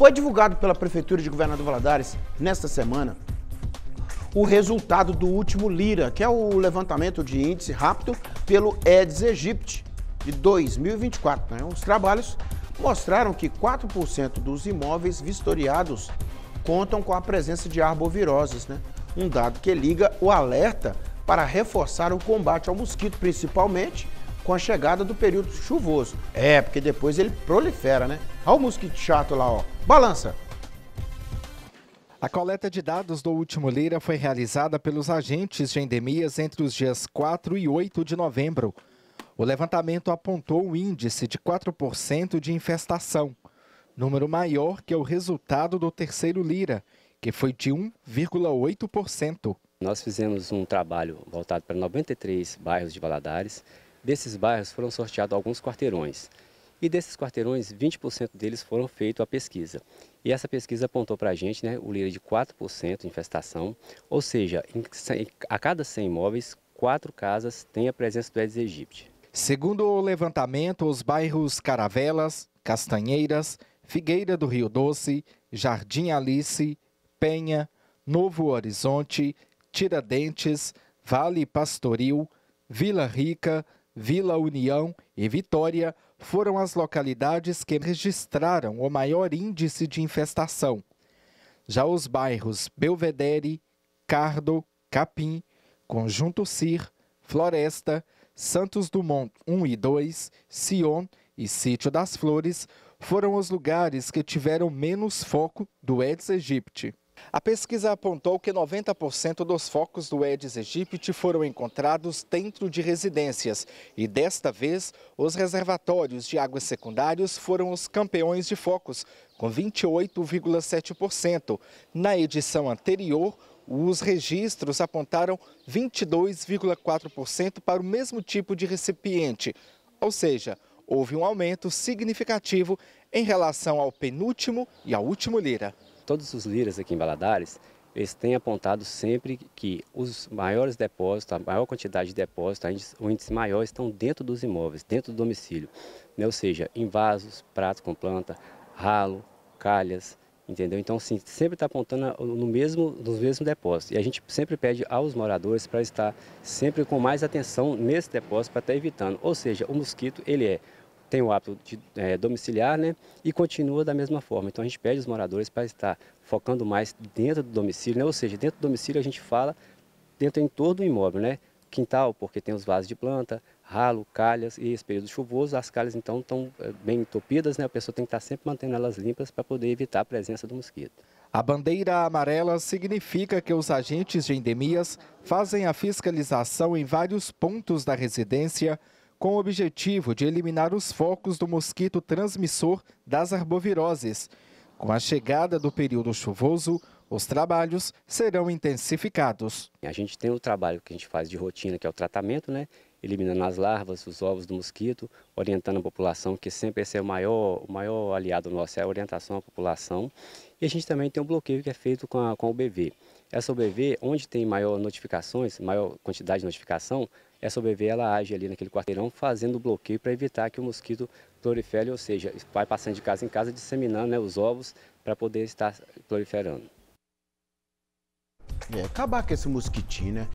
Foi divulgado pela Prefeitura de Governador Valadares nesta semana o resultado do último Lira, que é o levantamento de índice rápido pelo Eds Egypt de 2024. Né? Os trabalhos mostraram que 4% dos imóveis vistoriados contam com a presença de arboviroses, né? um dado que liga o alerta para reforçar o combate ao mosquito, principalmente com a chegada do período chuvoso. É, porque depois ele prolifera, né? Olha o mosquito chato lá, ó. Balança! A coleta de dados do último Lira foi realizada pelos agentes de endemias entre os dias 4 e 8 de novembro. O levantamento apontou um índice de 4% de infestação, número maior que o resultado do terceiro Lira, que foi de 1,8%. Nós fizemos um trabalho voltado para 93 bairros de Valadares, Desses bairros foram sorteados alguns quarteirões. E desses quarteirões, 20% deles foram feitos a pesquisa. E essa pesquisa apontou para a gente né, o líder de 4% de infestação, ou seja, em, a cada 100 imóveis, quatro casas têm a presença do Aedes aegypti. Segundo o levantamento, os bairros Caravelas, Castanheiras, Figueira do Rio Doce, Jardim Alice, Penha, Novo Horizonte, Tiradentes, Vale Pastoril, Vila Rica, Vila União e Vitória foram as localidades que registraram o maior índice de infestação. Já os bairros Belvedere, Cardo, Capim, Conjunto Cir, Floresta, Santos Dumont 1 e 2, Sion e Sítio das Flores foram os lugares que tiveram menos foco do Aedes aegypti. A pesquisa apontou que 90% dos focos do Aedes aegypti foram encontrados dentro de residências e, desta vez, os reservatórios de águas secundários foram os campeões de focos, com 28,7%. Na edição anterior, os registros apontaram 22,4% para o mesmo tipo de recipiente, ou seja, houve um aumento significativo em relação ao penúltimo e ao último lira todos os liras aqui em Valadares, eles têm apontado sempre que os maiores depósitos, a maior quantidade de depósitos, o índice maior estão dentro dos imóveis, dentro do domicílio. Né? Ou seja, em vasos, pratos com planta, ralo, calhas, entendeu? Então, sim, sempre está apontando no mesmo, nos mesmos depósitos. E a gente sempre pede aos moradores para estar sempre com mais atenção nesse depósito, para estar tá evitando. Ou seja, o mosquito, ele é tem o hábito de, é, domiciliar né, e continua da mesma forma. Então a gente pede os moradores para estar focando mais dentro do domicílio, né, ou seja, dentro do domicílio a gente fala dentro em todo o imóvel, né? Quintal, porque tem os vasos de planta, ralo, calhas e esse período chuvoso, as calhas então estão é, bem entupidas, né? A pessoa tem que estar sempre mantendo elas limpas para poder evitar a presença do mosquito. A bandeira amarela significa que os agentes de endemias fazem a fiscalização em vários pontos da residência com o objetivo de eliminar os focos do mosquito transmissor das arboviroses. Com a chegada do período chuvoso, os trabalhos serão intensificados. A gente tem o trabalho que a gente faz de rotina, que é o tratamento, né? eliminando as larvas, os ovos do mosquito, orientando a população, que sempre esse é o maior, o maior aliado nosso, é a orientação à população. E a gente também tem um bloqueio que é feito com, a, com o BV. A é SOBV, onde tem maior notificações, maior quantidade de notificação, a é SOBV ela age ali naquele quarteirão fazendo bloqueio para evitar que o mosquito prolifere, ou seja, vai passando de casa em casa disseminando né, os ovos para poder estar proliferando. É, acabar com esse mosquitinho, né?